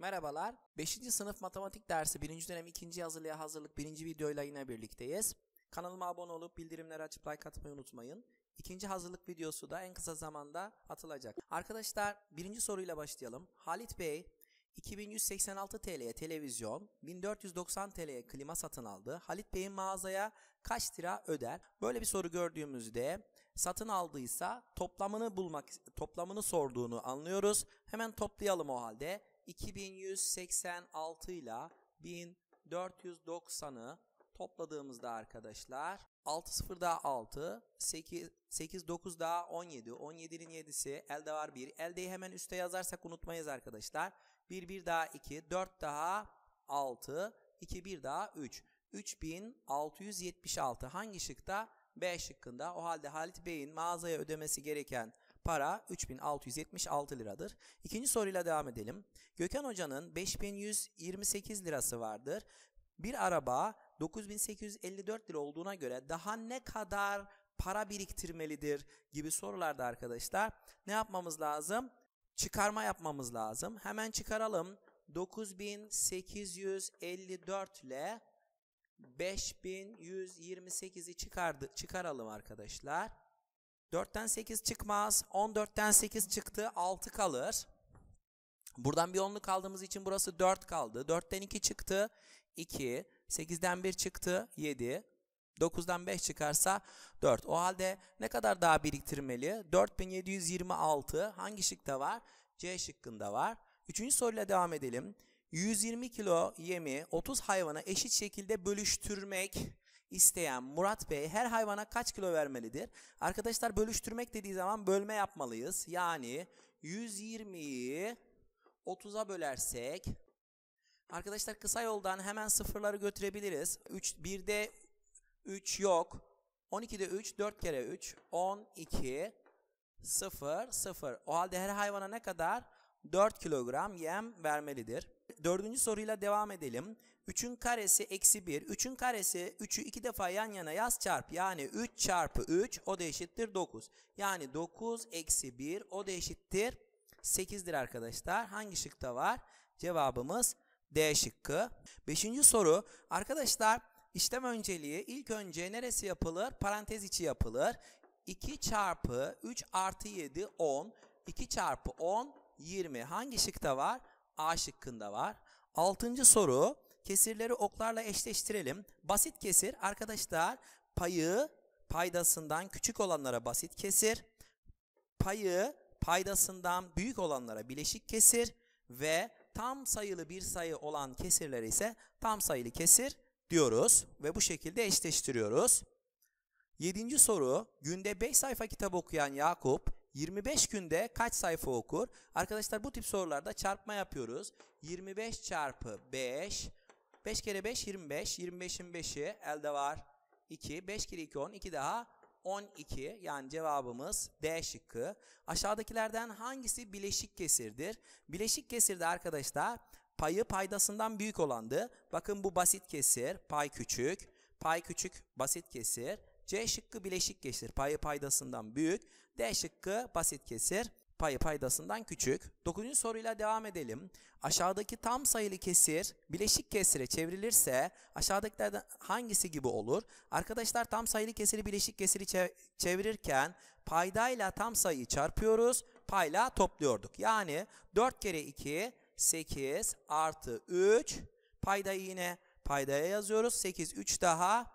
Merhabalar. 5. sınıf matematik dersi 1. dönem 2. hazırlığa hazırlık 1. videoyla yine birlikteyiz. Kanalıma abone olup bildirimleri açıp like atmayı unutmayın. İkinci hazırlık videosu da en kısa zamanda atılacak. Arkadaşlar birinci soruyla başlayalım. Halit Bey 2186 TL'ye televizyon, 1490 TL'ye klima satın aldı. Halit Bey'in mağazaya kaç lira öder? Böyle bir soru gördüğümüzde satın aldıysa toplamını bulmak, toplamını sorduğunu anlıyoruz. Hemen toplayalım o halde. 2186 ile 1490'ı topladığımızda arkadaşlar 6 0 daha 6, 8, 8 9 daha 17, 17'nin 7'si elde var 1. Eldeyi hemen üste yazarsak unutmayız arkadaşlar. 1 1 daha 2, 4 daha 6, 2 1 daha 3. 3676 hangi şıkta? B şıkkında. O halde Halit Bey'in mağazaya ödemesi gereken para 3676 liradır. İkinci soruyla devam edelim. Gökhan Hoca'nın 5128 lirası vardır. Bir araba 9854 lira olduğuna göre daha ne kadar para biriktirmelidir gibi sorularda arkadaşlar ne yapmamız lazım? Çıkarma yapmamız lazım. Hemen çıkaralım. 9854 ile 5128'i çıkardı, çıkaralım arkadaşlar. 4'ten 8 çıkmaz. 14'ten 8 çıktı. 6 kalır. Buradan bir 10'luk aldığımız için burası 4 kaldı. 4'ten 2 çıktı. 2. 8'den 1 çıktı. 7. 9'dan 5 çıkarsa 4. O halde ne kadar daha biriktirmeli? 4726 hangi şıkta var? C şıkkında var. Üçüncü soruyla devam edelim. 120 kilo yemi 30 hayvana eşit şekilde bölüştürmek isteyen Murat Bey her hayvana kaç kilo vermelidir? Arkadaşlar bölüştürmek dediği zaman bölme yapmalıyız. Yani 120'yi 30'a bölersek arkadaşlar kısa yoldan hemen sıfırları götürebiliriz. 3 1'de 3 yok. 12'de 3 4 kere 3 12 0 0. O halde her hayvana ne kadar? 4 kilogram yem vermelidir. Dördüncü soruyla devam edelim. 3'ün karesi eksi 1. 3'ün karesi 3'ü 2 defa yan yana yaz çarp. Yani 3 çarpı 3 o da eşittir 9. Yani 9 eksi 1 o da eşittir 8'dir arkadaşlar. Hangi şıkta var? Cevabımız D şıkkı. Beşinci soru. Arkadaşlar işlem önceliği ilk önce neresi yapılır? Parantez içi yapılır. 2 çarpı 3 artı 7 10. 2 çarpı 10 20. Hangi şıkta var? A şıkkında var. Altıncı soru. Kesirleri oklarla eşleştirelim. Basit kesir arkadaşlar payı paydasından küçük olanlara basit kesir. Payı paydasından büyük olanlara bileşik kesir ve tam sayılı bir sayı olan kesirler ise tam sayılı kesir diyoruz ve bu şekilde eşleştiriyoruz. Yedinci soru, günde 5 sayfa kitap okuyan Yakup 25 günde kaç sayfa okur? Arkadaşlar bu tip sorularda çarpma yapıyoruz. 25 çarpı 5 5 kere 5 25. 25'in 5'i elde var 2. 5 kere 2 10. 2 daha 12. Yani cevabımız D şıkkı. Aşağıdakilerden hangisi bileşik kesirdir? Bileşik kesirdi arkadaşlar payı paydasından büyük olandı. Bakın bu basit kesir. Pay küçük. Pay küçük basit kesir. C şıkkı bileşik kesir. Payı paydasından büyük. D şıkkı basit kesir. Payı paydasından küçük. Dokuzuncu soruyla devam edelim. Aşağıdaki tam sayılı kesir bileşik kesire çevrilirse aşağıdakilerden hangisi gibi olur? Arkadaşlar tam sayılı kesiri bileşik kesiri çev çevirirken paydayla tam sayıyı çarpıyoruz. Payla topluyorduk. Yani 4 kere 2 8 artı 3 paydayı yine paydaya yazıyoruz. 8 3 daha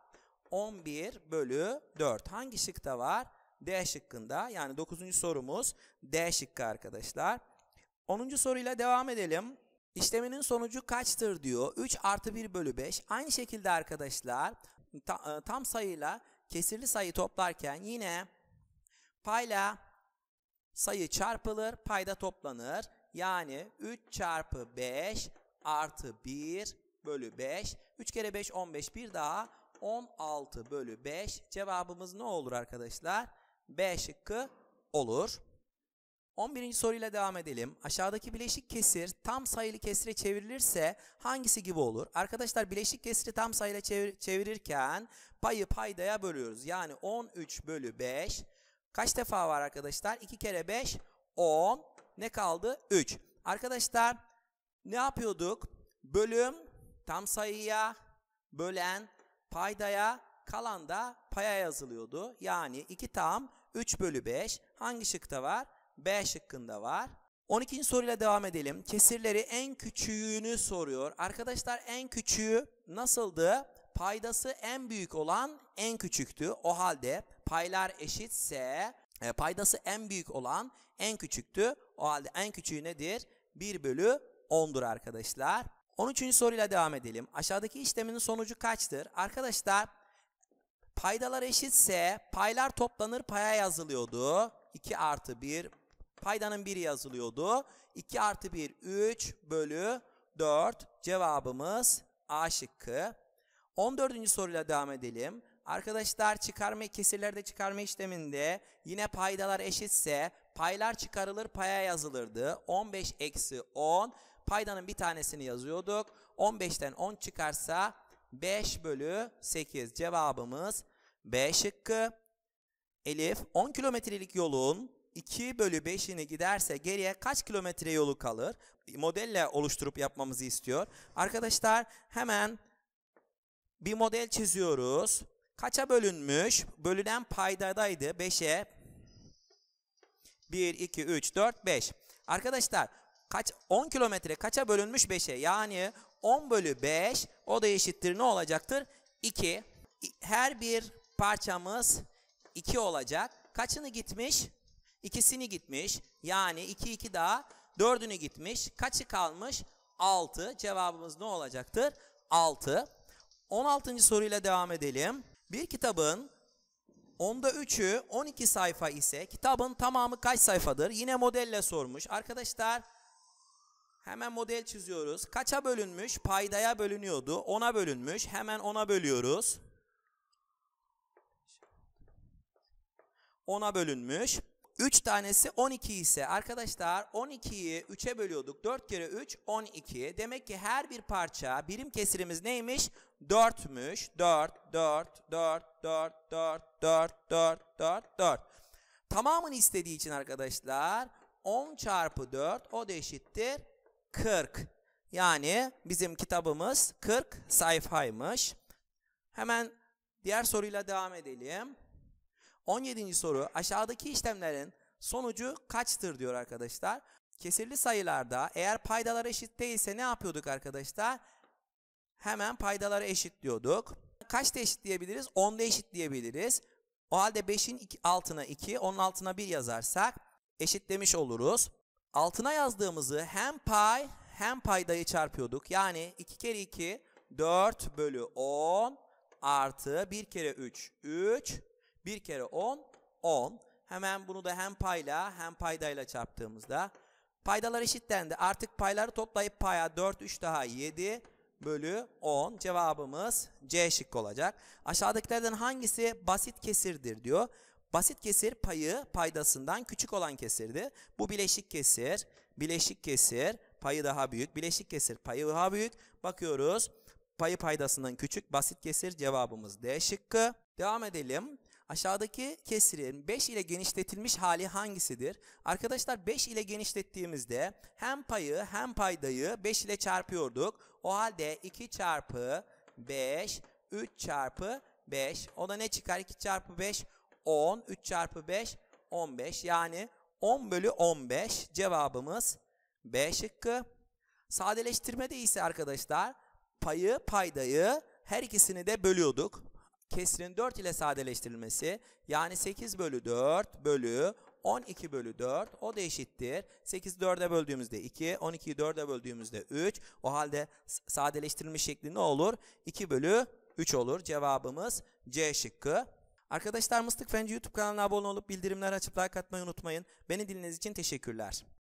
11 bölü 4. Hangi şıkta var? D şıkkında yani 9. sorumuz D şıkkı arkadaşlar. 10. soruyla devam edelim. İşleminin sonucu kaçtır diyor. 3 artı 1 bölü 5. Aynı şekilde arkadaşlar e, tam sayıyla kesirli sayı toplarken yine payla sayı çarpılır payda toplanır. Yani 3 çarpı 5 artı 1 bölü 5. 3 kere 5 15 bir daha 16 bölü 5 cevabımız ne olur arkadaşlar? B şıkkı olur. 11. soruyla devam edelim. Aşağıdaki bileşik kesir tam sayılı kesire çevrilirse hangisi gibi olur? Arkadaşlar bileşik kesiri tam sayıyla çevirirken payı paydaya bölüyoruz. Yani 13 bölü 5. Kaç defa var arkadaşlar? 2 kere 5 10. Ne kaldı? 3. Arkadaşlar ne yapıyorduk? Bölüm tam sayıya bölen paydaya kalan da paya yazılıyordu. Yani 2 tam 3 bölü 5 hangi şıkta var? B şıkkında var. 12. soruyla devam edelim. Kesirleri en küçüğünü soruyor. Arkadaşlar en küçüğü nasıldı? Paydası en büyük olan en küçüktü. O halde paylar eşitse e, paydası en büyük olan en küçüktü. O halde en küçüğü nedir? 1 bölü 10'dur arkadaşlar. 13. soruyla devam edelim. Aşağıdaki işlemin sonucu kaçtır? Arkadaşlar Paydalar eşitse paylar toplanır paya yazılıyordu. 2 artı 1 paydanın 1'i yazılıyordu. 2 artı 1 3 bölü 4 cevabımız A şıkkı. 14. soruyla devam edelim. Arkadaşlar çıkarma kesirlerde çıkarma işleminde yine paydalar eşitse paylar çıkarılır paya yazılırdı. 15 eksi 10 paydanın bir tanesini yazıyorduk. 15'ten 10 çıkarsa 5 bölü 8 cevabımız B şıkkı. Elif 10 kilometrelik yolun 2 bölü 5'ini giderse geriye kaç kilometre yolu kalır? Modelle oluşturup yapmamızı istiyor. Arkadaşlar hemen bir model çiziyoruz. Kaça bölünmüş? Bölünen paydadaydı 5'e. 1, 2, 3, 4, 5. Arkadaşlar kaç 10 kilometre kaça bölünmüş 5'e? Yani 10 bölü 5 o da eşittir ne olacaktır? 2. Her bir parçamız 2 olacak. Kaçını gitmiş? İkisini gitmiş. Yani 2 2 daha 4'ünü gitmiş. Kaçı kalmış? 6. Cevabımız ne olacaktır? 6. 16. soruyla devam edelim. Bir kitabın onda 3'ü 12 sayfa ise kitabın tamamı kaç sayfadır? Yine modelle sormuş. Arkadaşlar hemen model çiziyoruz. Kaça bölünmüş? Paydaya bölünüyordu. 10'a bölünmüş. Hemen 10'a bölüyoruz. 10'a bölünmüş. 3 tanesi 12 ise arkadaşlar 12'yi 3'e bölüyorduk. 4 kere 3 12. Demek ki her bir parça birim kesirimiz neymiş? 4'müş. 4 4 4 4 4 4 4 4 4. Tamamını istediği için arkadaşlar 10 çarpı 4 o da eşittir 40. Yani bizim kitabımız 40 sayfaymış. Hemen diğer soruyla devam edelim. 17. soru aşağıdaki işlemlerin sonucu kaçtır diyor arkadaşlar. Kesirli sayılarda eğer paydalar eşit değilse ne yapıyorduk arkadaşlar? Hemen paydaları eşit eşitliyorduk. Kaçta eşitleyebiliriz? 10'da eşitleyebiliriz. O halde 5'in altına 2, 10'un altına 1 yazarsak eşitlemiş oluruz. Altına yazdığımızı hem pay hem paydayı çarpıyorduk. Yani 2 kere 2 4 bölü 10 artı 1 kere 3 3 1 kere 10, 10. Hemen bunu da hem payla hem paydayla çarptığımızda paydalar eşitlendi. Artık payları toplayıp paya 4, 3 daha 7 bölü 10 cevabımız C şıkkı olacak. Aşağıdakilerden hangisi basit kesirdir diyor. Basit kesir payı paydasından küçük olan kesirdi. Bu bileşik kesir, bileşik kesir payı daha büyük, bileşik kesir payı daha büyük. Bakıyoruz payı paydasından küçük, basit kesir cevabımız D şıkkı. Devam edelim. Aşağıdaki kesirin 5 ile genişletilmiş hali hangisidir? Arkadaşlar 5 ile genişlettiğimizde hem payı hem paydayı 5 ile çarpıyorduk. O halde 2 çarpı 5, 3 çarpı 5. O da ne çıkar? 2 çarpı 5, 10. 3 çarpı 5, 15. Yani 10 bölü 15 cevabımız B şıkkı. Sadeleştirmede ise arkadaşlar payı paydayı her ikisini de bölüyorduk kesrin 4 ile sadeleştirilmesi yani 8 bölü 4 bölü 12 bölü 4 o da eşittir. 8 4'e böldüğümüzde 2, 12'yi 4'e böldüğümüzde 3. O halde sadeleştirilmiş şekli ne olur? 2 bölü 3 olur. Cevabımız C şıkkı. Arkadaşlar Mıstık Fenci YouTube kanalına abone olup bildirimler açıp like atmayı unutmayın. Beni dinlediğiniz için teşekkürler.